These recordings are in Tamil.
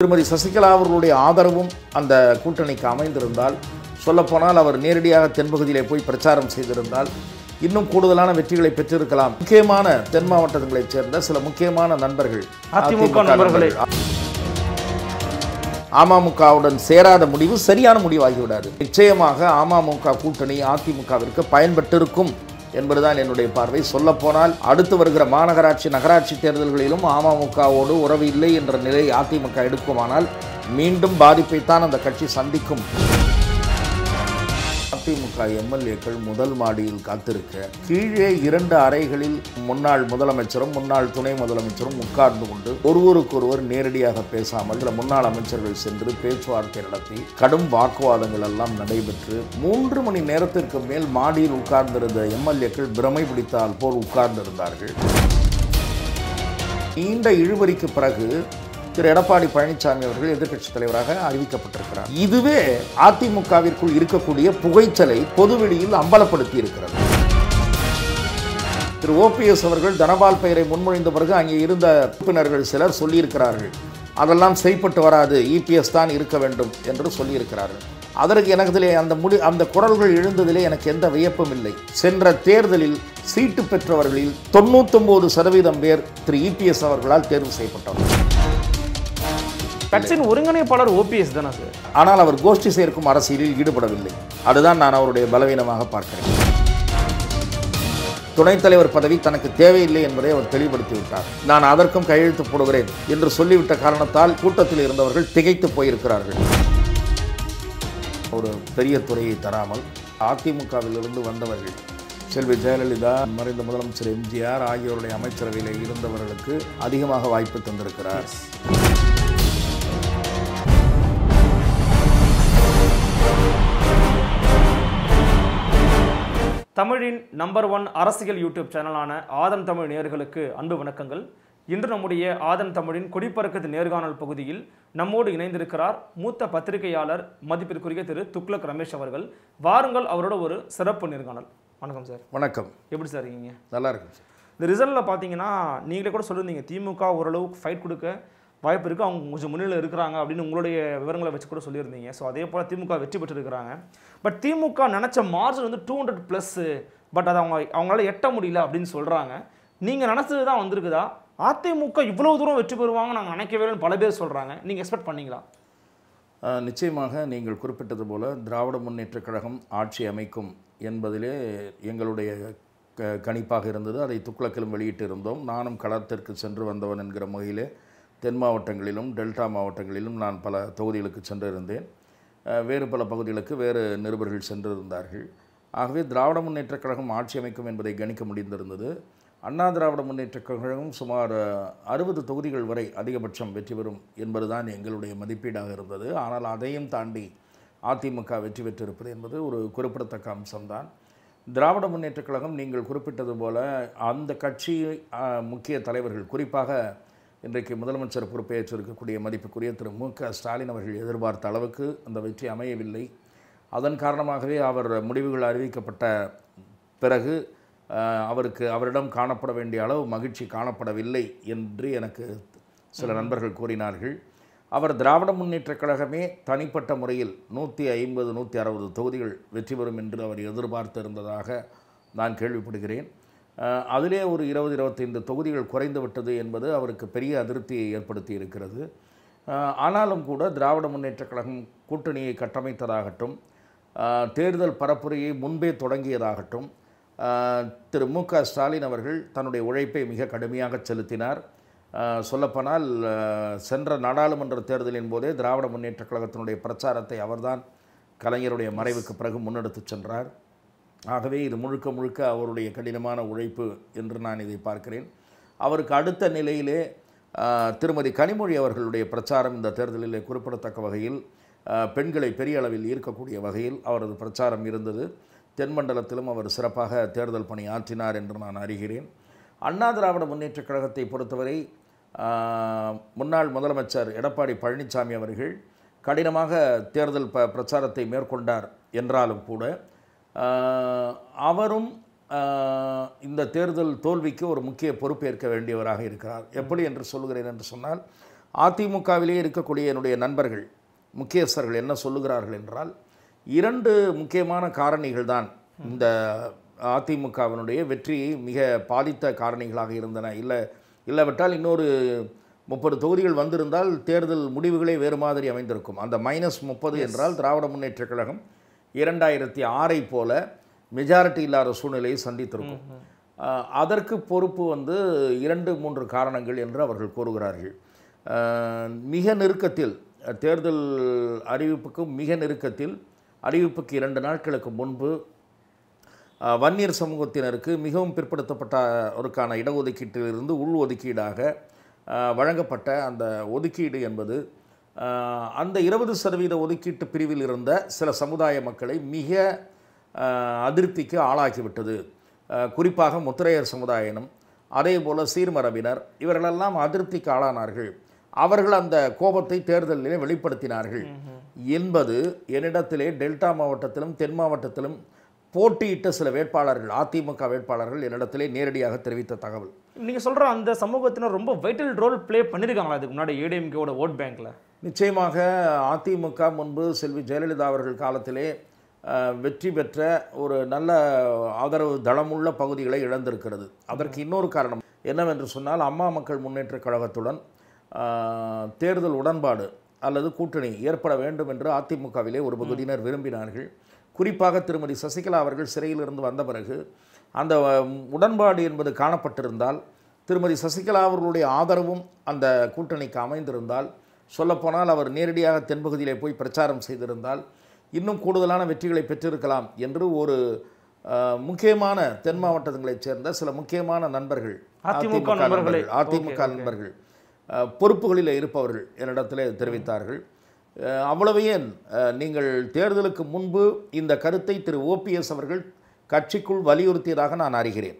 திருமதி சசிகலா அவர்களுடைய ஆதரவும் அந்த கூட்டணிக்கு அமைந்திருந்தால் சொல்லப்போனால் அவர் நேரடியாக தென்பகுதியிலே போய் பிரச்சாரம் செய்திருந்தால் இன்னும் கூடுதலான வெற்றிகளை பெற்றிருக்கலாம் முக்கியமான தென் மாவட்டங்களைச் சேர்ந்த சில முக்கியமான நண்பர்கள் அமமுகவுடன் சேராத முடிவு சரியான முடிவாகிவிடாது நிச்சயமாக அமமுக கூட்டணி அதிமுகவிற்கு பயன்பட்டிருக்கும் என்பதுதான் என்னுடைய பார்வை சொல்லப்போனால் அடுத்து வருகிற மாநகராட்சி நகராட்சி தேர்தல்களிலும் அமமுகவோடு உறவு இல்லை என்ற நிலை அதிமுக எடுக்குமானால் மீண்டும் பாதிப்பைத்தான் அந்த கட்சி சந்திக்கும் அதிமுக எம்எல்ஏக்கள் முதல் மாடியில் காத்திருக்க கீழே இரண்டு அறைகளில் முன்னாள் முதலமைச்சரும் முன்னாள் துணை முதலமைச்சரும் உட்கார்ந்து கொண்டு ஒருவருக்கொருவர் நேரடியாக பேசாமல் சில முன்னாள் அமைச்சர்கள் சென்று பேச்சுவார்த்தை நடத்தி கடும் வாக்குவாதங்கள் எல்லாம் நடைபெற்று மூன்று மணி நேரத்திற்கு மேல் மாடியில் உட்கார்ந்திருந்த எம்எல்ஏக்கள் பிரமை பிடித்தால் போல் உட்கார்ந்திருந்தார்கள் நீண்ட இழுபறிக்கு பிறகு திரு எடப்பாடி பழனிசாமி அவர்கள் எதிர்க்கட்சித் தலைவராக அறிவிக்கப்பட்டிருக்கிறார் இதுவே அதிமுகவிற்குள் இருக்கக்கூடிய புகைச்சலை பொதுவெளியில் அம்பலப்படுத்தி இருக்கிறது திரு ஓபிஎஸ் அவர்கள் தனபால் பெயரை முன்மொழிந்த பிறகு அங்கே இருந்த உறுப்பினர்கள் சிலர் சொல்லியிருக்கிறார்கள் அதெல்லாம் செய்யப்பட்டு வராது இபிஎஸ் தான் இருக்க வேண்டும் என்று சொல்லியிருக்கிறார்கள் அதற்கு எனக்குதிலே அந்த முடி அந்த குரல்கள் எழுந்ததிலே எனக்கு எந்த வியப்பும் இல்லை சென்ற தேர்தலில் சீட்டு பெற்றவர்களில் தொண்ணூத்தொம்பது சதவீதம் பேர் திரு இபிஎஸ் அவர்களால் தேர்வு செய்யப்பட்டவர்கள் கட்சியின் ஒருங்கிணைப்பாளர் ஓபிஎஸ் தானே சார் ஆனால் அவர் கோஷ்டி சேர்க்கும் அரசியலில் ஈடுபடவில்லை அதுதான் நான் அவருடைய பலவீனமாக பார்க்கிறேன் துணைத் தலைவர் பதவி தனக்கு தேவையில்லை என்பதை அவர் தெளிவுபடுத்திவிட்டார் நான் அதற்கும் கையெழுத்து போடுகிறேன் என்று சொல்லிவிட்ட காரணத்தால் கூட்டத்தில் இருந்தவர்கள் திகைத்து போயிருக்கிறார்கள் ஒரு பெரிய துறையை தராமல் அதிமுகவிலிருந்து வந்தவர்கள் செல்வி ஜெயலலிதா மறைந்த முதலமைச்சர் எம்ஜிஆர் ஆகியோருடைய அமைச்சரவையில் இருந்தவர்களுக்கு அதிகமாக வாய்ப்பு தந்திருக்கிறார் தமிழின் நம்பர் ஒன் அரசியல் யூடியூப் சேனலான ஆதம் தமிழ் நேர்களுக்கு அன்பு வணக்கங்கள் இன்று நம்முடைய ஆதம் தமிழின் கொடிப்பறக்கது நேர்காணல் பகுதியில் நம்மோடு இணைந்திருக்கிறார் மூத்த பத்திரிகையாளர் மதிப்பிற்குரிய திரு துக்லக் ரமேஷ் அவர்கள் வாருங்கள் அவரோட ஒரு சிறப்பு நேர்காணல் வணக்கம் சார் வணக்கம் எப்படி சார் இருக்கீங்க நல்லா இருக்கும் சார் இந்த ரிசல்ட்டில் பார்த்தீங்கன்னா நீங்களே கூட சொல்லியிருந்தீங்க திமுக ஓரளவுக்கு ஃபைட் கொடுக்க வாய்ப்பு இருக்குது அவங்க கொஞ்சம் முன்னிலையில் இருக்கிறாங்க அப்படின்னு உங்களுடைய விவரங்களை வச்சு கூட சொல்லியிருந்தீங்க ஸோ அதே போல் திமுக வெற்றி பெற்றிருக்கிறாங்க பட் திமுக நினச்ச மார்ஜின் வந்து டூ ஹண்ட்ரட் ப்ளஸ்ஸு பட் அதை அவங்க அவங்களால எட்ட முடியல அப்படின்னு சொல்கிறாங்க நீங்கள் நினச்சது தான் வந்திருக்குதா அதிமுக இவ்வளோ தூரம் வெற்றி பெறுவாங்க நாங்கள் நினைக்கவே பல பேர் சொல்கிறாங்க நீங்கள் எக்ஸ்பெக்ட் பண்ணீங்களா நிச்சயமாக நீங்கள் குறிப்பிட்டது போல் திராவிட முன்னேற்றக் கழகம் ஆட்சி அமைக்கும் என்பதிலே எங்களுடைய க கணிப்பாக இருந்தது அதை துக்களக்கிலும் வெளியிட்டு இருந்தோம் நானும் களத்திற்கு சென்று வந்தவன் என்கிற முறையிலே தென் மாவட்டங்களிலும் டெல்டா மாவட்டங்களிலும் நான் பல தொகுதிகளுக்கு சென்றிருந்தேன் வேறு பல பகுதிகளுக்கு வேறு நிருபர்கள் சென்றிருந்தார்கள் ஆகவே திராவிட முன்னேற்றக் கழகம் ஆட்சி அமைக்கும் என்பதை கணிக்க முடிந்திருந்தது அண்ணா திராவிட முன்னேற்றக் கழகம் சுமார் அறுபது தொகுதிகள் வரை அதிகபட்சம் வெற்றி பெறும் என்பதுதான் எங்களுடைய மதிப்பீடாக இருந்தது ஆனால் அதையும் தாண்டி அதிமுக வெற்றி பெற்றிருப்பது என்பது ஒரு குறிப்பிடத்தக்க அம்சம்தான் திராவிட முன்னேற்றக் கழகம் நீங்கள் குறிப்பிட்டது போல அந்த கட்சி முக்கிய தலைவர்கள் குறிப்பாக இன்றைக்கு முதலமைச்சர் பொறுப்பேற்றிருக்கக்கூடிய மதிப்புக்குரிய திரு மு க ஸ்டாலின் அவர்கள் எதிர்பார்த்த அளவுக்கு அந்த வெற்றி அமையவில்லை அதன் காரணமாகவே அவர் முடிவுகள் அறிவிக்கப்பட்ட பிறகு அவருக்கு அவரிடம் காணப்பட வேண்டிய அளவு மகிழ்ச்சி காணப்படவில்லை என்று எனக்கு சில நண்பர்கள் கூறினார்கள் அவர் திராவிட முன்னேற்றக் கழகமே தனிப்பட்ட முறையில் நூற்றி ஐம்பது நூற்றி அறுபது தொகுதிகள் வெற்றி பெறும் என்று அவர் எதிர்பார்த்திருந்ததாக நான் கேள்விப்படுகிறேன் அதிலே ஒரு இருபது இருபத்தைந்து தொகுதிகள் குறைந்து விட்டது என்பது அவருக்கு பெரிய அதிருப்தியை ஏற்படுத்தி இருக்கிறது ஆனாலும் கூட திராவிட முன்னேற்றக் கழகம் கூட்டணியை கட்டமைத்ததாகட்டும் தேர்தல் பரப்புரையை முன்பே தொடங்கியதாகட்டும் திரு மு க ஸ்டாலின் அவர்கள் தன்னுடைய உழைப்பை மிக கடுமையாக செலுத்தினார் சொல்லப்போனால் சென்ற நாடாளுமன்ற தேர்தலின் போதே திராவிட முன்னேற்றக் கழகத்தினுடைய பிரச்சாரத்தை அவர்தான் கலைஞருடைய மறைவுக்கு பிறகு முன்னெடுத்து சென்றார் ஆகவே இது முழுக்க முழுக்க அவருடைய கடினமான உழைப்பு என்று நான் இதை பார்க்கிறேன் அவருக்கு அடுத்த நிலையிலே திருமதி கனிமொழி அவர்களுடைய பிரச்சாரம் இந்த தேர்தலிலே குறிப்பிடத்தக்க வகையில் பெண்களை பெரிய அளவில் ஈர்க்கக்கூடிய வகையில் அவரது பிரச்சாரம் இருந்தது தென்மண்டலத்திலும் அவர் சிறப்பாக தேர்தல் பணி ஆற்றினார் என்று நான் அறிகிறேன் அண்ணா திராவிட முன்னேற்றக் கழகத்தை பொறுத்தவரை முன்னாள் முதலமைச்சர் எடப்பாடி பழனிசாமி அவர்கள் கடினமாக தேர்தல் ப பிரச்சாரத்தை மேற்கொண்டார் என்றாலும் கூட அவரும் இந்த தேர்தல் தோல்விக்கு ஒரு முக்கிய பொறுப்பேற்க வேண்டியவராக இருக்கிறார் எப்படி என்று சொல்கிறேன் என்று சொன்னால் அதிமுகவிலே இருக்கக்கூடிய என்னுடைய நண்பர்கள் முக்கியஸ்தர்கள் என்ன சொல்லுகிறார்கள் என்றால் இரண்டு முக்கியமான காரணிகள் தான் இந்த அதிமுகவினுடைய வெற்றியை மிக பாதித்த காரணிகளாக இருந்தன இல்லை இல்லாவிட்டால் இன்னொரு முப்பது தொகுதிகள் வந்திருந்தால் தேர்தல் முடிவுகளே வேறு மாதிரி அமைந்திருக்கும் அந்த மைனஸ் முப்பது என்றால் திராவிட முன்னேற்றக் கழகம் இரண்டாயிரத்தி ஆறை போல மெஜாரிட்டி இல்லாத சூழ்நிலையை சந்தித்திருக்கும் அதற்கு பொறுப்பு வந்து இரண்டு மூன்று காரணங்கள் என்று அவர்கள் கூறுகிறார்கள் மிக நெருக்கத்தில் தேர்தல் அறிவிப்புக்கு மிக நெருக்கத்தில் அறிவிப்புக்கு இரண்டு நாட்களுக்கு முன்பு வன்னியர் சமூகத்தினருக்கு மிகவும் பிற்படுத்தப்பட்டோருக்கான இடஒதுக்கீட்டிலிருந்து உள் ஒதுக்கீடாக வழங்கப்பட்ட அந்த ஒதுக்கீடு என்பது அந்த இருபது சதவீத ஒதுக்கீட்டு பிரிவில் இருந்த சில சமுதாய மக்களை மிக அதிருப்திக்கு ஆளாக்கிவிட்டது குறிப்பாக முத்திரையர் சமுதாயம் அதே போல் சீர்மரபினர் இவர்களெல்லாம் அதிருப்திக்கு ஆளானார்கள் அவர்கள் அந்த கோபத்தை தேர்தலிலே வெளிப்படுத்தினார்கள் என்பது என்னிடத்திலே டெல்டா மாவட்டத்திலும் தென் மாவட்டத்திலும் போட்டியிட்ட சில வேட்பாளர்கள் அதிமுக வேட்பாளர்கள் என்னிடத்திலே நேரடியாக தெரிவித்த தகவல் நீங்கள் சொல்கிற அந்த சமூகத்தினர் ரொம்ப வைட்டல் ரோல் ப்ளே பண்ணியிருக்காங்களா அதுக்கு முன்னாடி ஏடிஎம்கேவோட ஓட் பேங்க்கில் நிச்சயமாக அதிமுக முன்பு செல்வி ஜெயலலிதா அவர்கள் காலத்திலே வெற்றி பெற்ற ஒரு நல்ல ஆதரவு தளமுள்ள பகுதிகளை இழந்திருக்கிறது அதற்கு இன்னொரு காரணம் என்னவென்று சொன்னால் அம்மா மக்கள் முன்னேற்ற கழகத்துடன் தேர்தல் உடன்பாடு அல்லது கூட்டணி ஏற்பட வேண்டும் என்று அதிமுகவிலே ஒரு பகுதியினர் விரும்பினார்கள் குறிப்பாக திருமதி சசிகலா அவர்கள் சிறையிலிருந்து வந்த பிறகு அந்த உடன்பாடு என்பது காணப்பட்டிருந்தால் திருமதி சசிகலா அவர்களுடைய ஆதரவும் அந்த கூட்டணிக்கு அமைந்திருந்தால் சொல்லப்போனால் அவர் நேரடியாக தென்பகுதியிலே போய் பிரச்சாரம் செய்திருந்தால் இன்னும் கூடுதலான வெற்றிகளை பெற்றிருக்கலாம் என்று ஒரு முக்கியமான தென் மாவட்டங்களைச் சேர்ந்த சில முக்கியமான நண்பர்கள் அதிமுக நண்பர்கள் அதிமுக நண்பர்கள் பொறுப்புகளில் இருப்பவர்கள் என்னிடத்தில் தெரிவித்தார்கள் அவ்வளவையே நீங்கள் தேர்தலுக்கு முன்பு இந்த கருத்தை திரு ஓபிஎஸ் அவர்கள் கட்சிக்குள் வலியுறுத்தியதாக நான் அறிகிறேன்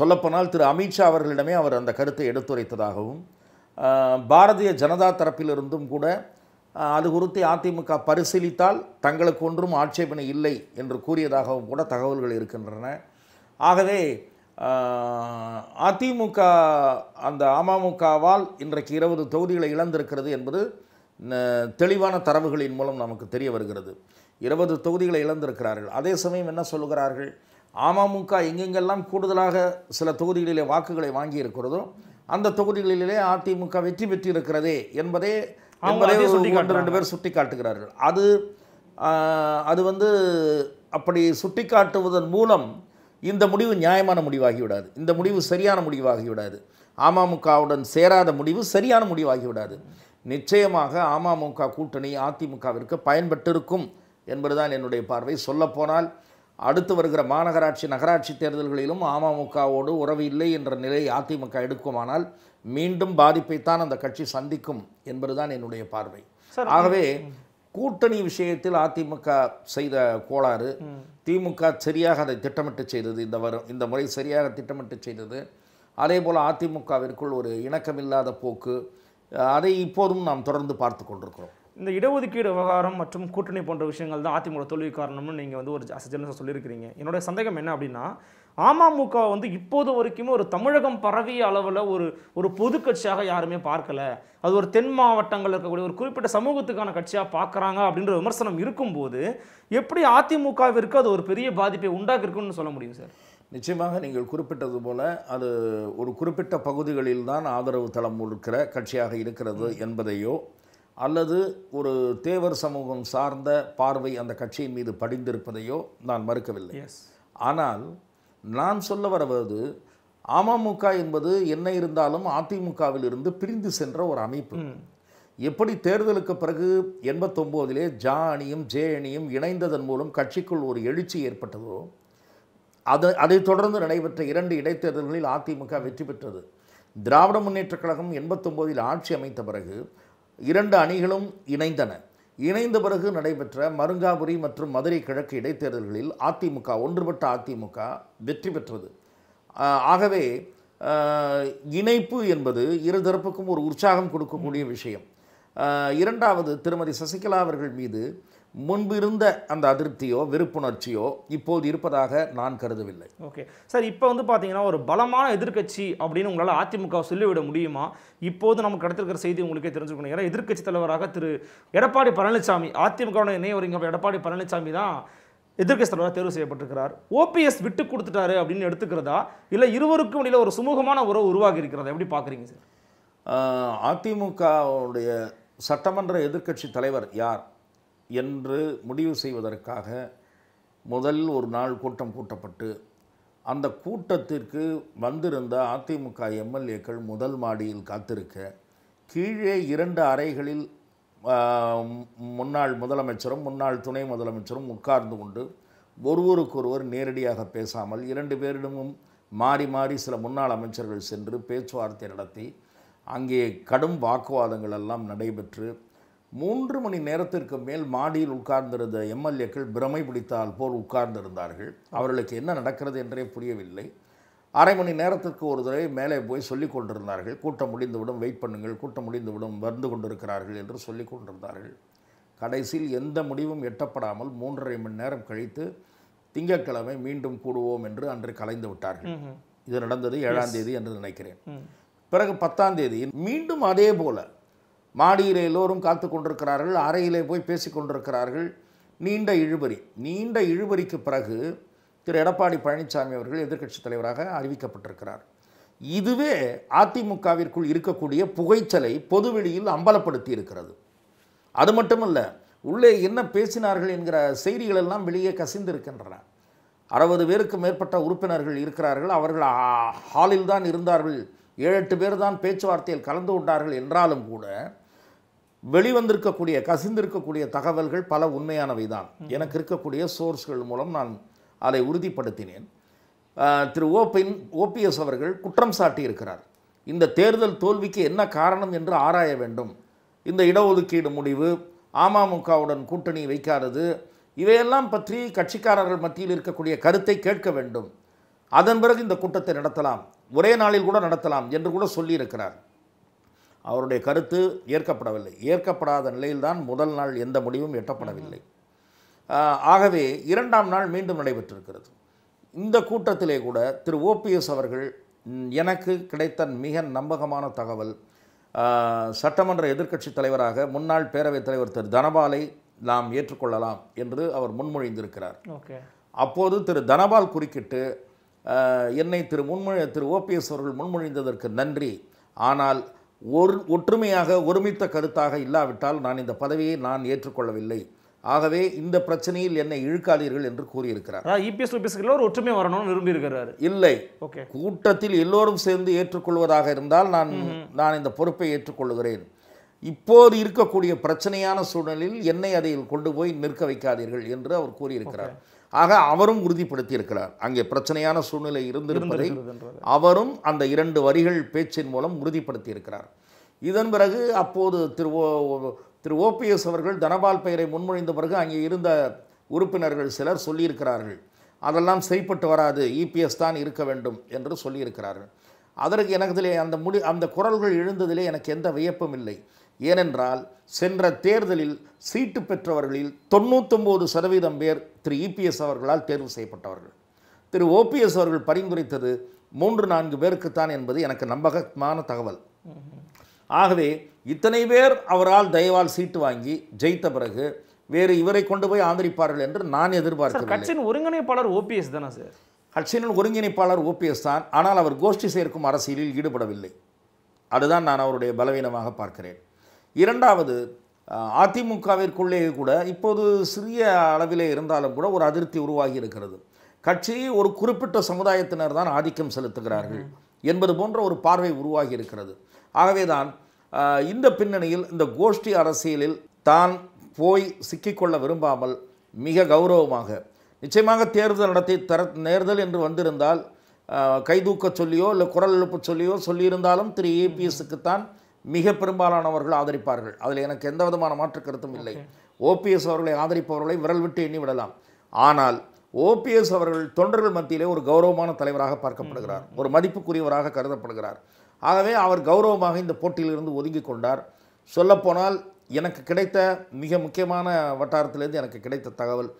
சொல்லப்போனால் திரு அமித்ஷா அவர்களிடமே அவர் அந்த கருத்தை எடுத்துரைத்ததாகவும் பாரதிய ஜனதா தரப்பிலிருந்தும் கூட அது குறித்து அதிமுக பரிசீலித்தால் தங்களுக்கு ஒன்றும் ஆட்சேபனை இல்லை என்று கூறியதாகவும் கூட தகவல்கள் இருக்கின்றன ஆகவே அதிமுக அந்த அமமுகவால் இன்றைக்கு இருபது தொகுதிகளை இழந்திருக்கிறது என்பது தெளிவான தரவுகளின் மூலம் நமக்கு தெரிய வருகிறது இருபது தொகுதிகளை இழந்திருக்கிறார்கள் அதே சமயம் என்ன சொல்லுகிறார்கள் அமமுக எங்கெங்கெல்லாம் கூடுதலாக சில தொகுதிகளிலே வாக்குகளை வாங்கி இருக்கிறதோ அந்த தொகுதிகளிலே அதிமுக வெற்றி பெற்றிருக்கிறதே என்பதே ஒன்று ரெண்டு பேர் சுட்டி காட்டுகிறார்கள் அது அது வந்து அப்படி சுட்டி காட்டுவதன் மூலம் இந்த முடிவு நியாயமான முடிவாகிவிடாது இந்த முடிவு சரியான முடிவாகிவிடாது அமமுகவுடன் சேராத முடிவு சரியான முடிவாகிவிடாது நிச்சயமாக அமமுக கூட்டணி அதிமுகவிற்கு பயன்பட்டிருக்கும் என்பதுதான் என்னுடைய பார்வை சொல்லப்போனால் அடுத்து வருகிற மாநகராட்சி நகராட்சி தேர்தல்களிலும் அமமுகவோடு உறவு இல்லை என்ற நிலை அதிமுக எடுக்குமானால் மீண்டும் பாதிப்பைத்தான் அந்த கட்சி சந்திக்கும் என்பதுதான் என்னுடைய பார்வை ஆகவே கூட்டணி விஷயத்தில் அதிமுக செய்த கோளாறு திமுக சரியாக அதை திட்டமிட்டு செய்தது இந்த வரும் இந்த முறை சரியாக திட்டமிட்டு செய்தது அதே போல் அதிமுகவிற்குள் ஒரு இணக்கமில்லாத போக்கு அதை இப்போதும் நாம் தொடர்ந்து பார்த்து கொண்டிருக்கிறோம் இந்த இடஒதுக்கீடு விவகாரம் மற்றும் கூட்டணி போன்ற விஷயங்கள் தான் அதிமுக தோல்வி காரணம்னு நீங்கள் வந்து ஒரு அசஜனஸாக சொல்லியிருக்கிறீங்க என்னோட சந்தேகம் என்ன அப்படின்னா அமமுக வந்து இப்போது வரைக்குமே ஒரு தமிழகம் பரவிய அளவில் ஒரு ஒரு பொது கட்சியாக யாருமே பார்க்கல அது ஒரு தென் மாவட்டங்களில் இருக்கக்கூடிய ஒரு குறிப்பிட்ட சமூகத்துக்கான கட்சியாக பார்க்குறாங்க அப்படின்ற விமர்சனம் இருக்கும்போது எப்படி அதிமுகவிற்கு அது ஒரு பெரிய பாதிப்பை உண்டாக்கிருக்குன்னு சொல்ல முடியும் சார் நிச்சயமாக நீங்கள் குறிப்பிட்டது போல அது ஒரு குறிப்பிட்ட பகுதிகளில் தான் ஆதரவு தளம் இருக்கிற கட்சியாக இருக்கிறது என்பதையோ அல்லது ஒரு தேவர் சமூகம் சார்ந்த பார்வை அந்த கட்சியின் மீது படிந்திருப்பதையோ நான் மறுக்கவில்லை ஆனால் நான் சொல்ல வரவது அமமுக என்பது என்ன இருந்தாலும் அதிமுகவில் இருந்து பிரிந்து சென்ற ஒரு அமைப்பு எப்படி தேர்தலுக்கு பிறகு எண்பத்தொம்போதிலே ஜா அணியும் ஜே அணியும் இணைந்ததன் மூலம் கட்சிக்குள் ஒரு எழுச்சி ஏற்பட்டதோ அது அதைத் தொடர்ந்து நடைபெற்ற இரண்டு இடைத்தேர்தல்களில் அதிமுக வெற்றி பெற்றது திராவிட முன்னேற்றக் கழகம் எண்பத்தொம்போதில் ஆட்சி அமைத்த பிறகு இரண்டு அணிகளும் இணைந்தன இணைந்த பிறகு நடைபெற்ற மருங்காபுரி மற்றும் மதுரை கிழக்கு இடைத்தேர்தல்களில் அதிமுக ஒன்றுபட்ட அதிமுக வெற்றி பெற்றது ஆகவே இணைப்பு என்பது இருதரப்புக்கும் ஒரு உற்சாகம் கொடுக்கக்கூடிய விஷயம் இரண்டாவது திருமதி சசிகலா அவர்கள் மீது முன்பு இருந்த அந்த அதிருப்தியோ வெறுப்புணர்ச்சியோ இப்போது இருப்பதாக நான் கருதவில்லை ஓகே சார் இப்போ வந்து பார்த்தீங்கன்னா ஒரு பலமான எதிர்கட்சி அப்படின்னு உங்களால் அதிமுக சொல்லிவிட முடியுமா இப்போது நமக்கு கிடைத்திருக்கிற செய்தி உங்களுக்கே தெரிஞ்சுக்கணும் ஏன்னா எதிர்கட்சி தலைவராக திரு எடப்பாடி பழனிசாமி அதிமுக இணையவரிங்க எடப்பாடி பழனிசாமி தான் எதிர்கட்சி தலைவராக தேர்வு செய்யப்பட்டிருக்கிறார் ஓபிஎஸ் விட்டு கொடுத்துட்டாரு அப்படின்னு எடுத்துக்கிறதா இல்லை இருவருக்கும் இடையில் ஒரு சுமூகமான உறவு உருவாகி இருக்கிறதா எப்படி பார்க்குறீங்க சார் அதிமுகவுடைய சட்டமன்ற எதிர்கட்சி தலைவர் யார் என்று முடிவு செய்வதற்காக முதல் ஒரு நாள் கூட்டம் கூட்டப்பட்டு அந்த கூட்டத்திற்கு வந்திருந்த அதிமுக எம்எல்ஏக்கள் முதல் மாடியில் காத்திருக்க கீழே இரண்டு அறைகளில் முன்னாள் முதலமைச்சரும் முன்னாள் துணை முதலமைச்சரும் உட்கார்ந்து கொண்டு ஒருவருக்கொருவர் நேரடியாக பேசாமல் இரண்டு பேரிடமும் மாறி மாறி சில முன்னாள் அமைச்சர்கள் சென்று பேச்சுவார்த்தை நடத்தி அங்கே கடும் வாக்குவாதங்கள் எல்லாம் நடைபெற்று மூன்று மணி நேரத்திற்கு மேல் மாடியில் உட்கார்ந்திருந்த எம்எல்ஏக்கள் பிரமை பிடித்தால் போல் உட்கார்ந்திருந்தார்கள் அவர்களுக்கு என்ன நடக்கிறது என்றே புரியவில்லை அரை மணி நேரத்திற்கு ஒரு தடவை மேலே போய் சொல்லிக் கொண்டிருந்தார்கள் கூட்டம் முடிந்துவிடும் வெயிட் பண்ணுங்கள் கூட்டம் முடிந்துவிடும் வந்து கொண்டிருக்கிறார்கள் என்று சொல்லிக் கொண்டிருந்தார்கள் கடைசியில் எந்த முடிவும் எட்டப்படாமல் மூன்றரை மணி நேரம் கழித்து திங்கட்கிழமை மீண்டும் கூடுவோம் என்று அன்று கலைந்து விட்டார்கள் இது நடந்தது ஏழாம் தேதி என்று நினைக்கிறேன் பிறகு பத்தாம் தேதி மீண்டும் அதே போல மாடியில் எல்லோரும் காத்து கொண்டிருக்கிறார்கள் அறையிலே போய் பேசி கொண்டிருக்கிறார்கள் நீண்ட இழுபறி நீண்ட இழுபறிக்கு பிறகு திரு எடப்பாடி பழனிசாமி அவர்கள் எதிர்க்கட்சித் தலைவராக அறிவிக்கப்பட்டிருக்கிறார் இதுவே அதிமுகவிற்குள் இருக்கக்கூடிய புகைச்சலை பொதுவெளியில் அம்பலப்படுத்தி இருக்கிறது அது மட்டுமல்ல உள்ளே என்ன பேசினார்கள் என்கிற செய்திகள் எல்லாம் வெளியே கசிந்திருக்கின்றன அறுபது பேருக்கு மேற்பட்ட உறுப்பினர்கள் இருக்கிறார்கள் அவர்கள் ஹாலில் தான் இருந்தார்கள் ஏழு எட்டு பேர் தான் பேச்சுவார்த்தையில் கலந்து கொண்டார்கள் என்றாலும் கூட வெளிவந்திருக்கக்கூடிய கசிந்திருக்கக்கூடிய தகவல்கள் பல உண்மையானவை தான் எனக்கு இருக்கக்கூடிய சோர்ஸ்கள் மூலம் நான் அதை உறுதிப்படுத்தினேன் திரு ஓபின் ஓபிஎஸ் அவர்கள் குற்றம் சாட்டியிருக்கிறார் இந்த தேர்தல் தோல்விக்கு என்ன காரணம் என்று ஆராய வேண்டும் இந்த இடஒதுக்கீடு முடிவு அமமுகவுடன் கூட்டணி வைக்காதது இவையெல்லாம் பற்றி கட்சிக்காரர்கள் மத்தியில் இருக்கக்கூடிய கருத்தை கேட்க வேண்டும் அதன் பிறகு இந்த கூட்டத்தை நடத்தலாம் ஒரே நாளில் கூட நடத்தலாம் என்று கூட சொல்லியிருக்கிறார் அவருடைய கருத்து ஏற்கப்படவில்லை ஏற்கப்படாத நிலையில்தான் முதல் நாள் எந்த முடிவும் எட்டப்படவில்லை ஆகவே இரண்டாம் நாள் மீண்டும் நடைபெற்றிருக்கிறது இந்த கூட்டத்திலே கூட திரு ஓபிஎஸ் அவர்கள் எனக்கு கிடைத்த மிக நம்பகமான தகவல் சட்டமன்ற எதிர்க்கட்சித் தலைவராக முன்னாள் பேரவைத் தலைவர் திரு தனபாலை நாம் ஏற்றுக்கொள்ளலாம் என்று அவர் முன்மொழிந்திருக்கிறார் அப்போது திரு தனபால் குறுக்கிட்டு என்னை திரு முன்மொழி திரு ஓபிஎஸ் அவர்கள் முன்மொழிந்ததற்கு நன்றி ஆனால் ஒரு ஒற்றுமையாக ஒருமித்த கருத்தாக இல்லாவிட்டால் நான் இந்த பதவியை நான் ஏற்றுக்கொள்ளவில்லை ஆகவே இந்த பிரச்சனையில் என்னை இழுக்காதீர்கள் என்று கூறியிருக்கிறார் இபிஎஸ் ஓபிஎஸ் எல்லோரும் ஒற்றுமை வரணும்னு விரும்பியிருக்கிறார் இல்லை ஓகே கூட்டத்தில் எல்லோரும் சேர்ந்து ஏற்றுக்கொள்வதாக இருந்தால் நான் நான் இந்த பொறுப்பை ஏற்றுக்கொள்கிறேன் இப்போது இருக்கக்கூடிய பிரச்சனையான சூழலில் என்னை அதையில் கொண்டு போய் நிற்க வைக்காதீர்கள் என்று அவர் கூறியிருக்கிறார் ஆக அவரும் உறுதிப்படுத்தியிருக்கிறார் அங்கே பிரச்சனையான சூழ்நிலை இருந்திருப்பதை அவரும் அந்த இரண்டு வரிகள் பேச்சின் மூலம் உறுதிப்படுத்தியிருக்கிறார் இதன் பிறகு அப்போது திரு ஓ திரு ஓபிஎஸ் அவர்கள் தனபால் பெயரை முன்மொழிந்த பிறகு அங்கே இருந்த உறுப்பினர்கள் சிலர் சொல்லியிருக்கிறார்கள் அதெல்லாம் செய்ப்பட்டு வராது இபிஎஸ் தான் இருக்க வேண்டும் என்று சொல்லியிருக்கிறார்கள் அதற்கு எனக்குதிலே அந்த முடி அந்த குரல்கள் எழுந்ததிலே எனக்கு எந்த வியப்பும் இல்லை ஏனென்றால் சென்ற தேர்தலில் சீட்டு பெற்றவர்களில் தொண்ணூத்தொம்பது சதவீதம் பேர் திரு இபிஎஸ் அவர்களால் தேர்வு செய்யப்பட்டவர்கள் திரு ஓபிஎஸ் அவர்கள் பரிந்துரைத்தது மூன்று நான்கு பேருக்குத்தான் என்பது எனக்கு நம்பகமான தகவல் ஆகவே இத்தனை பேர் அவரால் தயவால் சீட்டு வாங்கி ஜெயித்த பிறகு வேறு இவரை கொண்டு போய் ஆதரிப்பார்கள் என்று நான் எதிர்பார்க்கிறேன் கட்சியின் ஒருங்கிணைப்பாளர் ஓபிஎஸ் தானே சார் கட்சியின் ஒருங்கிணைப்பாளர் ஓபிஎஸ் தான் ஆனால் அவர் கோஷ்டி சேர்க்கும் அரசியலில் ஈடுபடவில்லை அதுதான் நான் அவருடைய பலவீனமாக பார்க்கிறேன் இரண்டாவது அதிமுகவிற்குள்ளேயே கூட இப்போது சிறிய அளவிலே இருந்தாலும் கூட ஒரு அதிருப்தி உருவாகி இருக்கிறது கட்சி ஒரு குறிப்பிட்ட சமுதாயத்தினர் தான் ஆதிக்கம் செலுத்துகிறார்கள் என்பது போன்ற ஒரு பார்வை உருவாகி இருக்கிறது ஆகவே தான் இந்த பின்னணியில் இந்த கோஷ்டி அரசியலில் தான் போய் சிக்கிக்கொள்ள விரும்பாமல் மிக கௌரவமாக நிச்சயமாக தேர்தல் நடத்தி தர நேர்தல் என்று வந்திருந்தால் கைதூக்க சொல்லியோ இல்லை குரல் எழுப்பு சொல்லியோ சொல்லியிருந்தாலும் திரு ஏபிஎஸ்க்குத்தான் மிக பெரும்பாலானவர்கள் ஆதரிப்பார்கள் அதில் எனக்கு எந்த விதமான மாற்று கருத்தும் இல்லை ஓபிஎஸ் அவர்களை ஆதரிப்பவர்களை விரல் விட்டு எண்ணி விடலாம் ஆனால் ஓபிஎஸ் அவர்கள் தொண்டர்கள் மத்தியிலே ஒரு கௌரவமான தலைவராக பார்க்கப்படுகிறார் ஒரு மதிப்புக்குரியவராக கருதப்படுகிறார் ஆகவே அவர் கௌரவமாக இந்த போட்டியிலிருந்து ஒதுங்கி கொண்டார் சொல்லப்போனால் எனக்கு கிடைத்த மிக முக்கியமான வட்டாரத்திலிருந்து எனக்கு கிடைத்த தகவல்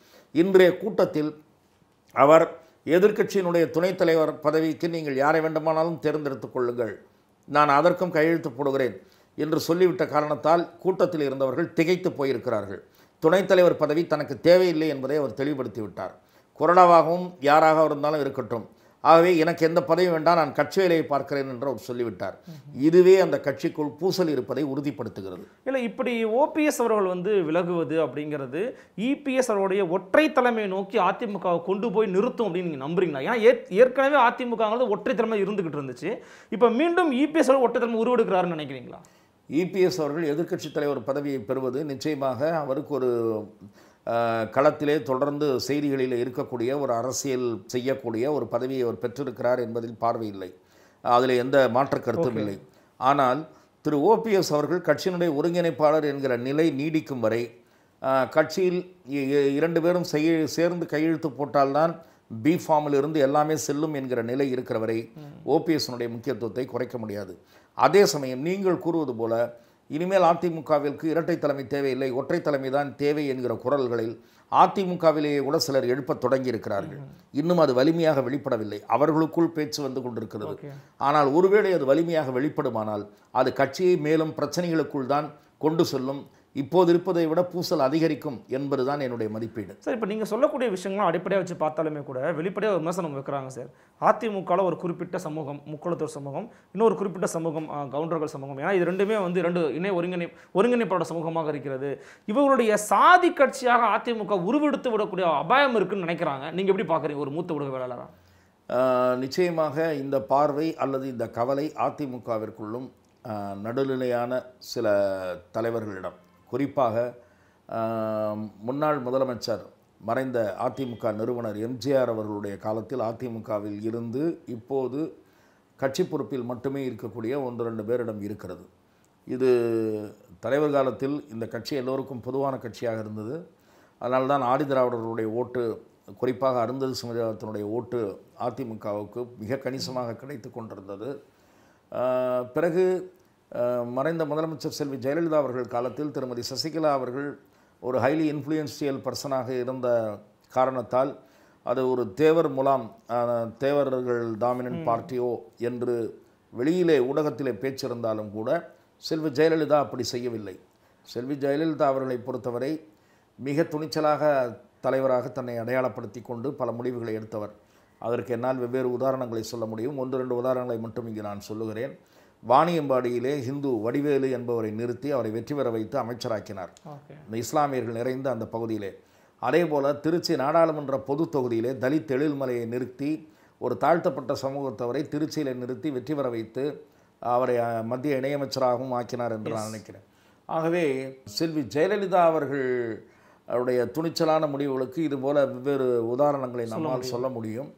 இன்றைய கூட்டத்தில் அவர் எதிர்க்கட்சியினுடைய துணைத் தலைவர் பதவிக்கு நீங்கள் யாரை வேண்டுமானாலும் தேர்ந்தெடுத்துக் கொள்ளுங்கள் நான் அதற்கும் கையெழுத்து போடுகிறேன் என்று சொல்லிவிட்ட காரணத்தால் கூட்டத்தில் இருந்தவர்கள் திகைத்து போயிருக்கிறார்கள் துணைத் தலைவர் பதவி தனக்கு தேவையில்லை என்பதை அவர் தெளிவுபடுத்திவிட்டார் கொரோனாவாகவும் யாராக இருந்தாலும் இருக்கட்டும் ஆகவே எனக்கு எந்த பதவி வேண்டாம் நான் கட்சி வேலையை பார்க்கிறேன் என்று அவர் சொல்லிவிட்டார் இதுவே அந்த கட்சிக்குள் பூசல் இருப்பதை உறுதிப்படுத்துகிறது இல்லை இப்படி ஓபிஎஸ் அவர்கள் வந்து விலகுவது அப்படிங்கிறது இபிஎஸ் அவருடைய ஒற்றை தலைமையை நோக்கி அதிமுகவை கொண்டு போய் நிறுத்தும் அப்படின்னு நீங்கள் நம்புறீங்களா ஏன்னா ஏற்கனவே அதிமுகங்கிறது ஒற்றை தலைமை இருந்துகிட்டு இருந்துச்சு இப்போ மீண்டும் இபிஎஸ் அவர்கள் ஒற்றை தலைமை உருவெடுக்கிறாருன்னு நினைக்கிறீங்களா இபிஎஸ் அவர்கள் எதிர்க்கட்சித் தலைவர் பதவியை பெறுவது நிச்சயமாக அவருக்கு ஒரு களத்திலே தொடர்ந்து செய்திகளில் இருக்கக்கூடிய ஒரு அரசியல் செய்யக்கூடிய ஒரு பதவியை அவர் பெற்றிருக்கிறார் என்பதில் பார்வை இல்லை அதில் எந்த மாற்று கருத்தும் இல்லை ஆனால் திரு ஓபிஎஸ் அவர்கள் கட்சியினுடைய ஒருங்கிணைப்பாளர் என்கிற நிலை நீடிக்கும் வரை கட்சியில் இரண்டு பேரும் செய்ய சேர்ந்து கையெழுத்து போட்டால்தான் பி ஃபார்மில் இருந்து எல்லாமே செல்லும் என்கிற நிலை இருக்கிற வரை ஓபிஎஸ்னுடைய முக்கியத்துவத்தை குறைக்க முடியாது அதே சமயம் நீங்கள் கூறுவது போல இனிமேல் அதிமுகவிற்கு இரட்டை தலைமை தேவையில்லை ஒற்றை தலைமை தான் தேவை என்கிற குரல்களில் அதிமுகவிலேயே கூட சிலர் எழுப்பத் தொடங்கியிருக்கிறார்கள் இன்னும் அது வலிமையாக வெளிப்படவில்லை அவர்களுக்குள் பேச்சு வந்து கொண்டிருக்கிறது ஆனால் ஒருவேளை அது வலிமையாக வெளிப்படுமானால் அது கட்சியை மேலும் பிரச்சனைகளுக்குள் தான் கொண்டு செல்லும் இப்போது இருப்பதை விட பூசல் அதிகரிக்கும் என்பது தான் என்னுடைய மதிப்பீடு சார் இப்போ நீங்கள் சொல்லக்கூடிய விஷயங்கள்லாம் அடிப்படையாக வச்சு பார்த்தாலுமே கூட வெளிப்படையாக விமர்சனம் வைக்கிறாங்க சார் அதிமுகவில் ஒரு குறிப்பிட்ட சமூகம் முக்குளத்தூர் சமூகம் இன்னொரு குறிப்பிட்ட சமூகம் கவுண்டர்கள் சமூகம் ஏன்னா இது ரெண்டுமே வந்து ரெண்டு இணை ஒருங்கிணை ஒருங்கிணைப்பாளோட சமூகமாக இருக்கிறது இவர்களுடைய சாதி கட்சியாக அதிமுக உருவெடுத்து விடக்கூடிய அபாயம் இருக்குன்னு நினைக்கிறாங்க நீங்கள் எப்படி பார்க்குறீங்க ஒரு மூத்த உடல் நிச்சயமாக இந்த பார்வை அல்லது இந்த கவலை அதிமுகவிற்குள்ளும் நடுநிலையான சில தலைவர்களிடம் குறிப்பாக முன்னாள் முதலமைச்சர் மறைந்த அதிமுக நிறுவனர் எம்ஜிஆர் அவர்களுடைய காலத்தில் அதிமுகவில் இருந்து இப்போது கட்சி பொறுப்பில் மட்டுமே இருக்கக்கூடிய ஒன்று ரெண்டு பேரிடம் இருக்கிறது இது தலைவர் காலத்தில் இந்த கட்சி எல்லோருக்கும் பொதுவான கட்சியாக இருந்தது அதனால்தான் ஆதிதிராவிடர்களுடைய ஓட்டு குறிப்பாக அருந்தது சமுதாயத்தினுடைய ஓட்டு அதிமுகவுக்கு மிக கணிசமாக கிடைத்து கொண்டிருந்தது பிறகு மறைந்த முதலமைச்சர் செல்வி ஜெயலலிதா அவர்கள் காலத்தில் திருமதி சசிகலா அவர்கள் ஒரு ஹைலி இன்ஃப்ளூயன்ஷியல் பர்சனாக இருந்த காரணத்தால் அது ஒரு தேவர் முலாம் தேவர்கள் டாமினன்ட் பார்ட்டியோ என்று வெளியிலே ஊடகத்திலே பேச்சிருந்தாலும் கூட செல்வி ஜெயலலிதா அப்படி செய்யவில்லை செல்வி ஜெயலலிதா அவர்களை பொறுத்தவரை மிக துணிச்சலாக தலைவராக தன்னை அடையாளப்படுத்தி கொண்டு பல முடிவுகளை எடுத்தவர் அதற்கு என்னால் வெவ்வேறு உதாரணங்களை சொல்ல முடியும் ஒன்று ரெண்டு உதாரணங்களை மட்டும் இங்கு நான் சொல்லுகிறேன் வாணியம்பாடியிலே ஹிந்து வடிவேலு என்பவரை நிறுத்தி அவரை வெற்றி பெற வைத்து அமைச்சராக்கினார் இந்த இஸ்லாமியர்கள் நிறைந்த அந்த பகுதியிலே அதே போல் திருச்சி நாடாளுமன்ற பொது தொகுதியிலே தலித் எழில்மலையை நிறுத்தி ஒரு தாழ்த்தப்பட்ட சமூகத்தவரை திருச்சியில் நிறுத்தி வெற்றி பெற வைத்து அவரை மத்திய இணையமைச்சராகவும் ஆக்கினார் என்று நான் நினைக்கிறேன் ஆகவே செல்வி ஜெயலலிதா அவர்கள் அவருடைய துணிச்சலான முடிவுகளுக்கு இதுபோல் வெவ்வேறு உதாரணங்களை நம்மால் சொல்ல முடியும்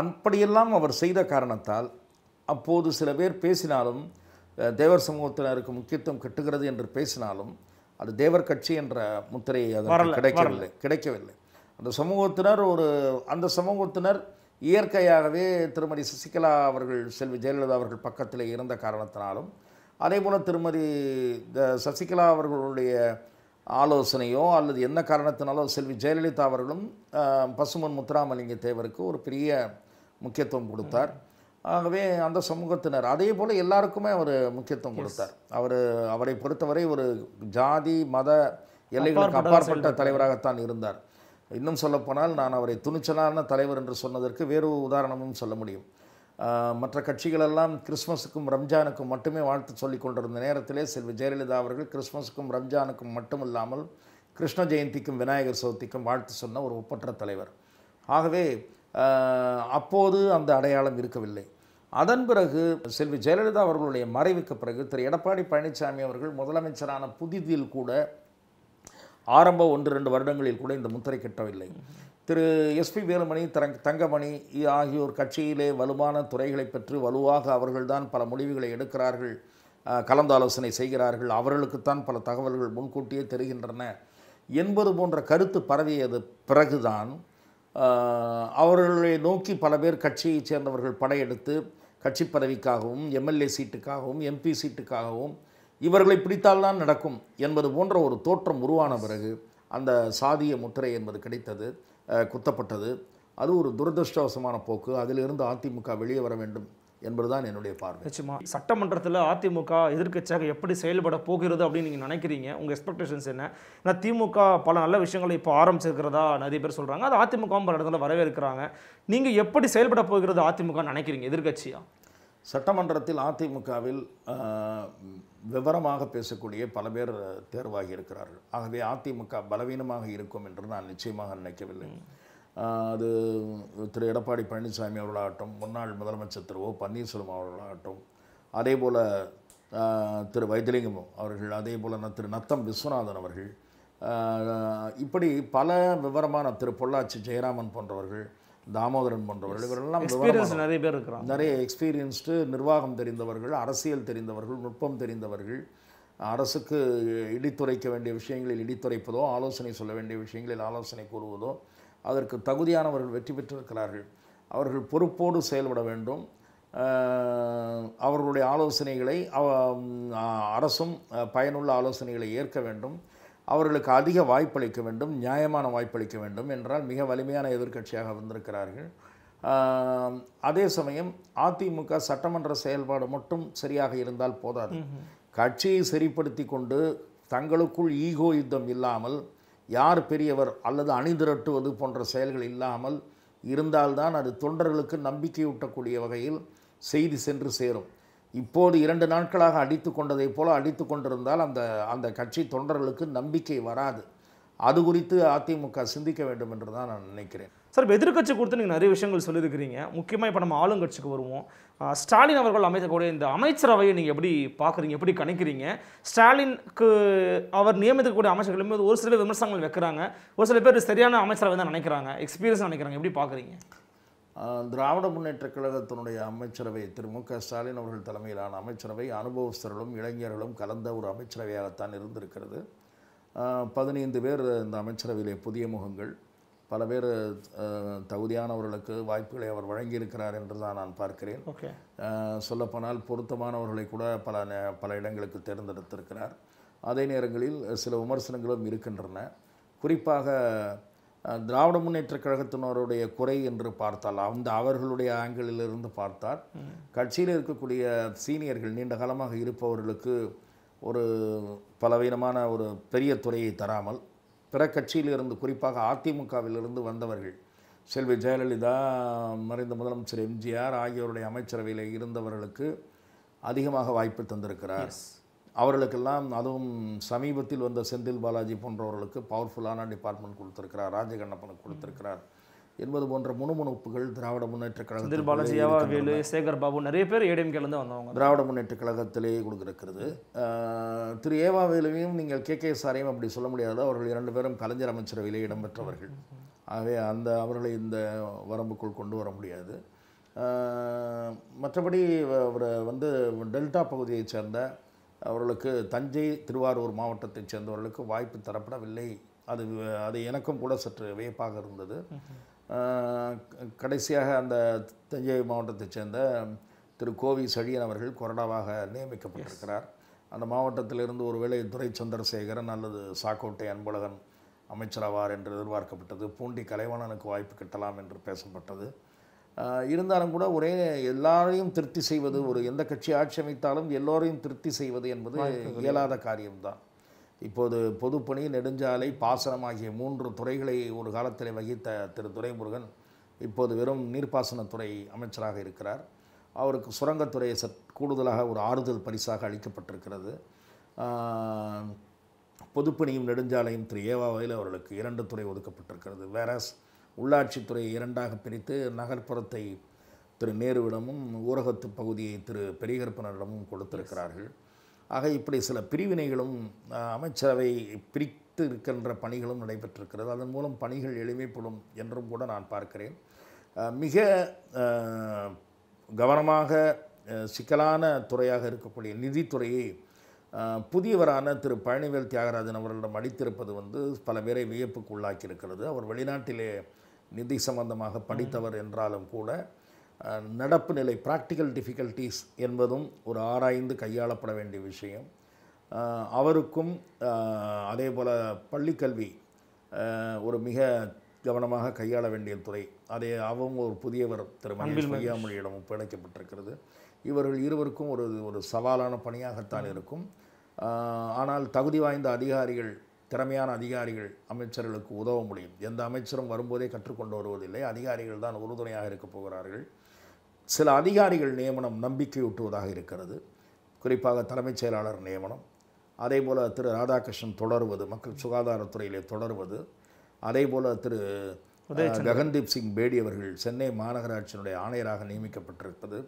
அப்படியெல்லாம் அவர் செய்த காரணத்தால் அப்போது சில பேர் பேசினாலும் தேவர் சமூகத்தினருக்கு முக்கியத்துவம் கட்டுகிறது என்று பேசினாலும் அது தேவர் கட்சி என்ற முத்திரையை அது கிடைக்கவில்லை கிடைக்கவில்லை அந்த சமூகத்தினர் ஒரு அந்த சமூகத்தினர் இயற்கையாகவே திருமதி சசிகலா அவர்கள் செல்வி ஜெயலலிதா அவர்கள் பக்கத்தில் இருந்த காரணத்தினாலும் அதே போல் திருமதி சசிகலா அவர்களுடைய ஆலோசனையோ அல்லது என்ன காரணத்தினாலோ செல்வி ஜெயலலிதா அவர்களும் பசுமன் முத்துராமலிங்க தேவருக்கு ஒரு பெரிய முக்கியத்துவம் கொடுத்தார் ஆகவே அந்த சமூகத்தினர் அதே போல் எல்லாருக்குமே அவர் முக்கியத்துவம் கொடுத்தார் அவர் அவரை பொறுத்தவரை ஒரு ஜாதி மத எல்லைகளுக்கு அப்பாற்பட்ட தலைவராகத்தான் இருந்தார் இன்னும் சொல்லப்போனால் நான் அவரை துணிச்சலான தலைவர் என்று சொன்னதற்கு வேறு உதாரணமும் சொல்ல முடியும் மற்ற கட்சிகளெல்லாம் கிறிஸ்மஸுக்கும் ரம்ஜானுக்கும் மட்டுமே வாழ்த்து சொல்லி கொண்டிருந்த நேரத்திலே செல்வி ஜெயலலிதா அவர்கள் கிறிஸ்மஸுக்கும் ரம்ஜானுக்கும் மட்டுமில்லாமல் கிருஷ்ண ஜெயந்திக்கும் விநாயகர் சதுர்த்திக்கும் வாழ்த்து சொன்ன ஒரு ஒப்பற்ற தலைவர் ஆகவே அப்போது அந்த அடையாளம் இருக்கவில்லை அதன் பிறகு செல்வி ஜெயலலிதா அவர்களுடைய மறைவுக்கு பிறகு திரு எடப்பாடி பழனிசாமி அவர்கள் முதலமைச்சரான புதிதில் கூட ஆரம்ப ஒன்று ரெண்டு வருடங்களில் கூட இந்த முத்திரை கிட்டவில்லை திரு எஸ்பி வேலுமணி தரங் தங்கமணி ஆகியோர் கட்சியிலே வலுவான துறைகளை பெற்று வலுவாக அவர்கள்தான் பல முடிவுகளை எடுக்கிறார்கள் கலந்தாலோசனை செய்கிறார்கள் அவர்களுக்குத்தான் பல தகவல்கள் முன்கூட்டியே தெரிகின்றன என்பது போன்ற கருத்து பரவியது பிறகுதான் அவர்களை நோக்கி பல பேர் கட்சியைச் சேர்ந்தவர்கள் படையெடுத்து கட்சி பதவிக்காகவும் எம்எல்ஏ சீட்டுக்காகவும் எம்பி சீட்டுக்காகவும் இவர்களை பிடித்தால்தான் நடக்கும் என்பது போன்ற ஒரு தோற்றம் உருவான பிறகு அந்த சாதிய முத்திரை என்பது கிடைத்தது குத்தப்பட்டது அது ஒரு துரதிருஷ்டவசமான போக்கு அதிலிருந்து அதிமுக வெளியே வர வேண்டும் என்பதுதான் என்னுடைய பார்வை நிச்சயமா சட்டமன்றத்தில் அதிமுக எதிர்க்கட்சியாக எப்படி செயல்பட போகிறது அப்படின்னு நீங்கள் நினைக்கிறீங்க உங்கள் எக்ஸ்பெக்டேஷன்ஸ் என்ன நான் திமுக பல நல்ல விஷயங்களை இப்போ ஆரம்பிச்சிருக்கிறதா நிறைய பேர் சொல்கிறாங்க அது அதிமுகவும் பல இடத்துல வரவேற்கிறாங்க நீங்கள் எப்படி செயல்பட போகிறது அதிமுக நினைக்கிறீங்க எதிர்கட்சியாக சட்டமன்றத்தில் அதிமுகவில் விவரமாக பேசக்கூடிய பல பேர் தேர்வாகி இருக்கிறார்கள் ஆகவே அதிமுக பலவீனமாக இருக்கும் என்று நான் நிச்சயமாக நினைக்கவில்லை அது திரு எடப்பாடி பழனிசாமி அவர்களாகட்டும் முன்னாள் முதலமைச்சர் திரு ஓ பன்னீர்செல்வம் அவர்களாகட்டும் அதே போல் திரு வைத்திலிங்கம் அவர்கள் அதே போல் திரு நத்தம் விஸ்வநாதன் அவர்கள் இப்படி பல விவரமான திரு பொள்ளாச்சி ஜெயராமன் போன்றவர்கள் தாமோதரன் போன்றவர்கள் இவரெல்லாம் நிறைய பேர் இருக்கிறாங்க நிறைய எக்ஸ்பீரியன்ஸ்டு நிர்வாகம் தெரிந்தவர்கள் அரசியல் தெரிந்தவர்கள் நுட்பம் தெரிந்தவர்கள் அரசுக்கு இடித்துரைக்க வேண்டிய விஷயங்களில் இடித்துரைப்பதோ ஆலோசனை சொல்ல வேண்டிய விஷயங்களில் ஆலோசனை கூறுவதோ அதற்கு தகுதியானவர்கள் வெற்றி பெற்றிருக்கிறார்கள் அவர்கள் பொறுப்போடு செயல்பட வேண்டும் அவர்களுடைய ஆலோசனைகளை அரசும் பயனுள்ள ஆலோசனைகளை ஏற்க வேண்டும் அவர்களுக்கு அதிக வாய்ப்பளிக்க வேண்டும் நியாயமான வாய்ப்பளிக்க வேண்டும் என்றால் மிக வலிமையான எதிர்க்கட்சியாக வந்திருக்கிறார்கள் அதே சமயம் அதிமுக சட்டமன்ற செயல்பாடு மட்டும் சரியாக இருந்தால் போதாது கட்சியை சரிப்படுத்தி கொண்டு தங்களுக்குள் ஈகோ யுத்தம் இல்லாமல் யார் பெரியவர் அல்லது அணிதிரட்டுவது போன்ற செயல்கள் இல்லாமல் இருந்தால்தான் அது தொண்டர்களுக்கு நம்பிக்கையூட்டக்கூடிய வகையில் செய்தி சென்று சேரும் இப்போது இரண்டு நாட்களாக அடித்து கொண்டதை போல அடித்து கொண்டிருந்தால் அந்த அந்த கட்சி தொண்டர்களுக்கு நம்பிக்கை வராது அது குறித்து அதிமுக சிந்திக்க வேண்டும் என்று தான் நான் நினைக்கிறேன் சார் இப்போ எதிர்கட்சி கொடுத்து நீங்கள் நிறைய விஷயங்கள் சொல்லியிருக்கிறீங்க முக்கியமாக இப்போ நம்ம ஆளுங்கட்சிக்கு வருவோம் ஸ்டாலின் அவர்கள் அமைக்கக்கூடிய இந்த அமைச்சரவையை நீங்கள் எப்படி பார்க்குறீங்க எப்படி கணிக்கிறீங்க ஸ்டாலினுக்கு அவர் நியமித்தக்கூடிய அமைச்சர்கள் போது ஒரு சில விமர்சனங்கள் வைக்கிறாங்க ஒரு சில பேர் சரியான அமைச்சரவை தான் நினைக்கிறாங்க எக்ஸ்பீரியன்ஸ் நினைக்கிறாங்க எப்படி பார்க்குறீங்க திராவிட முன்னேற்ற கழகத்தினுடைய அமைச்சரவை திரு மு க ஸ்டாலின் அவர்கள் தலைமையிலான அமைச்சரவை அனுபவஸ்தர்களும் இளைஞர்களும் கலந்த ஒரு அமைச்சரவையாகத்தான் இருந்திருக்கிறது பதினைந்து பேர் இந்த அமைச்சரவையிலே புதிய முகங்கள் பல பேர் தகுதியானவர்களுக்கு வாய்ப்புகளை அவர் வழங்கியிருக்கிறார் என்று தான் நான் பார்க்கிறேன் ஓகே சொல்லப்போனால் பொருத்தமானவர்களை கூட பல பல இடங்களுக்கு தேர்ந்தெடுத்திருக்கிறார் அதே நேரங்களில் சில விமர்சனங்களும் இருக்கின்றன குறிப்பாக திராவிட முன்னேற்ற கழகத்தினருடைய குறை என்று பார்த்தால் அந்த அவர்களுடைய ஆங்கிளிலிருந்து பார்த்தால் கட்சியில் இருக்கக்கூடிய சீனியர்கள் நீண்ட காலமாக இருப்பவர்களுக்கு ஒரு பலவீனமான ஒரு பெரிய துறையை தராமல் பிற கட்சியிலிருந்து குறிப்பாக அதிமுகவிலிருந்து வந்தவர்கள் செல்வி ஜெயலலிதா மறைந்த முதலமைச்சர் எம்ஜிஆர் ஆகியோருடைய அமைச்சரவையில் இருந்தவர்களுக்கு அதிகமாக வாய்ப்பு தந்திருக்கிறார் அவர்களுக்கெல்லாம் அதுவும் சமீபத்தில் வந்த செந்தில் பாலாஜி போன்றவர்களுக்கு பவர்ஃபுல்லான டிபார்ட்மெண்ட் கொடுத்துருக்கிறார் ராஜகண்ணப்பனுக்கு கொடுத்துருக்கிறார் என்பது போன்ற முணுமுணுப்புகள் திராவிட முன்னேற்ற கழகத்தில் பாலாஜியாவா வேலு சேகர் பாபு நிறைய பேர் இருந்து வந்தவங்க திராவிட முன்னேற்ற கழகத்திலேயே கொடுக்கிறது திரு ஏவா வேலுவையும் நீங்கள் கே கே சாரையும் அப்படி சொல்ல முடியாது அவர்கள் இரண்டு பேரும் கலைஞர் அமைச்சரவையிலே இடம்பெற்றவர்கள் ஆகவே அந்த அவர்களை இந்த வரம்புக்குள் கொண்டு வர முடியாது மற்றபடி அவர் வந்து டெல்டா பகுதியைச் சேர்ந்த அவர்களுக்கு தஞ்சை திருவாரூர் மாவட்டத்தைச் சேர்ந்தவர்களுக்கு வாய்ப்பு தரப்படவில்லை அது அது எனக்கும் கூட சற்று வியப்பாக இருந்தது கடைசியாக அந்த தஞ்சை மாவட்டத்தைச் சேர்ந்த திரு கோவி சழியன் அவர்கள் கொறடாவாக நியமிக்கப்பட்டிருக்கிறார் அந்த மாவட்டத்திலிருந்து ஒருவேளை துரை சந்திரசேகரன் அல்லது சாக்கோட்டை அன்பழகன் அமைச்சராவார் என்று எதிர்பார்க்கப்பட்டது பூண்டி கலைவாணனுக்கு வாய்ப்பு கிட்டலாம் என்று பேசப்பட்டது இருந்தாலும் கூட ஒரே எல்லாரையும் திருப்தி செய்வது ஒரு எந்த கட்சி ஆட்சி அமைத்தாலும் எல்லோரையும் திருப்தி செய்வது என்பது இயலாத காரியம்தான் இப்போது பொதுப்பணி நெடுஞ்சாலை பாசனம் ஆகிய மூன்று துறைகளை ஒரு காலத்தில் வகித்த திரு துரைமுருகன் இப்போது வெறும் நீர்ப்பாசனத்துறை அமைச்சராக இருக்கிறார் அவருக்கு சுரங்கத்துறையை சற் கூடுதலாக ஒரு ஆறுதல் பரிசாக அளிக்கப்பட்டிருக்கிறது பொதுப்பணியும் நெடுஞ்சாலையும் திரு ஏவாவையில் அவர்களுக்கு இரண்டு துறை ஒதுக்கப்பட்டிருக்கிறது வேறஸ் உள்ளாட்சித்துறையை இரண்டாக பிரித்து நகர்ப்புறத்தை திரு நேருவிடமும் ஊரகத்து பகுதியை திரு பெரியகற்பனரிடமும் கொடுத்திருக்கிறார்கள் ஆக இப்படி சில பிரிவினைகளும் அமைச்சரவை பிரித்து இருக்கின்ற பணிகளும் நடைபெற்றிருக்கிறது அதன் மூலம் பணிகள் எளிமைப்படும் என்றும் கூட நான் பார்க்கிறேன் மிக கவனமாக சிக்கலான துறையாக இருக்கக்கூடிய நிதித்துறையை புதியவரான திரு பழனிவேல் தியாகராஜன் அவர்களிடம் அளித்திருப்பது வந்து பல பேரை வியப்புக்கு உள்ளாக்கியிருக்கிறது அவர் வெளிநாட்டிலே நிதி சம்பந்தமாக படித்தவர் என்றாலும் கூட நடப்பு நிலை ப்ராக்டிக்கல் டிஃபிகல்ட்டிஸ் என்பதும் ஒரு ஆராய்ந்து கையாளப்பட வேண்டிய விஷயம் அவருக்கும் அதே போல் பள்ளிக்கல்வி ஒரு மிக கவனமாக கையாள வேண்டிய துறை அதை அவங்க ஒரு புதியவர் திரு மணியாமொழியிடம் ஒப்படைக்கப்பட்டிருக்கிறது இவர்கள் இருவருக்கும் ஒரு ஒரு சவாலான பணியாகத்தான் இருக்கும் ஆனால் தகுதி வாய்ந்த அதிகாரிகள் திறமையான அதிகாரிகள் அமைச்சர்களுக்கு உதவ முடியும் எந்த அமைச்சரும் வரும்போதே கற்றுக்கொண்டு வருவதில்லை அதிகாரிகள் தான் உறுதுணையாக இருக்கப் போகிறார்கள் சில அதிகாரிகள் நியமனம் நம்பிக்கையூட்டுவதாக இருக்கிறது குறிப்பாக தலைமைச் செயலாளர் நியமனம் அதே போல் திரு ராதாகிருஷ்ணன் தொடருவது மக்கள் சுகாதாரத்துறையிலே தொடருவது அதே போல் திரு ககன்தீப் சிங் பேடி அவர்கள் சென்னை மாநகராட்சியினுடைய ஆணையராக நியமிக்கப்பட்டிருப்பது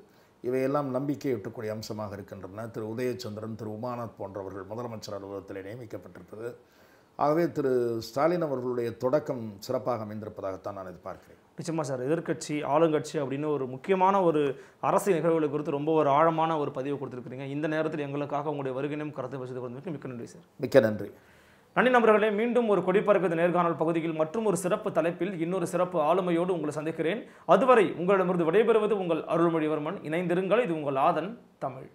இவையெல்லாம் நம்பிக்கையிட்டக்கூடிய அம்சமாக இருக்கின்றன திரு உதயச்சந்திரன் திரு உமாநாத் போன்றவர்கள் முதலமைச்சர் அலுவலகத்தில் நியமிக்கப்பட்டிருப்பது ஆகவே திரு ஸ்டாலின் அவர்களுடைய தொடக்கம் சிறப்பாக அமைந்திருப்பதாகத்தான் நான் எதிர்பார்க்கிறேன் நிச்சயமாக சார் எதிர்கட்சி ஆளுங்கட்சி அப்படின்னு ஒரு முக்கியமான ஒரு அரசு நிகழ்வுகளை குறித்து ரொம்ப ஒரு ஆழமான ஒரு பதிவு கொடுத்துருக்கிறீங்க இந்த நேரத்தில் எங்களுக்காக உங்களுடைய வருகையும் கருத்து வசதி கொடுத்து மிக்க நன்றி சார் மிக்க நன்றி நன்றி நண்பர்களே மீண்டும் ஒரு கொடிப்பறக்குது நேர்காணல் பகுதியில் மற்றும் ஒரு சிறப்பு தலைப்பில் இன்னொரு சிறப்பு ஆளுமையோடு உங்களை சந்திக்கிறேன் அதுவரை உங்களிடமிருந்து விடைபெறுவது உங்கள் அருள்மொழிவர்மன் இணைந்திருங்கள் இது உங்கள் ஆதன் தமிழ்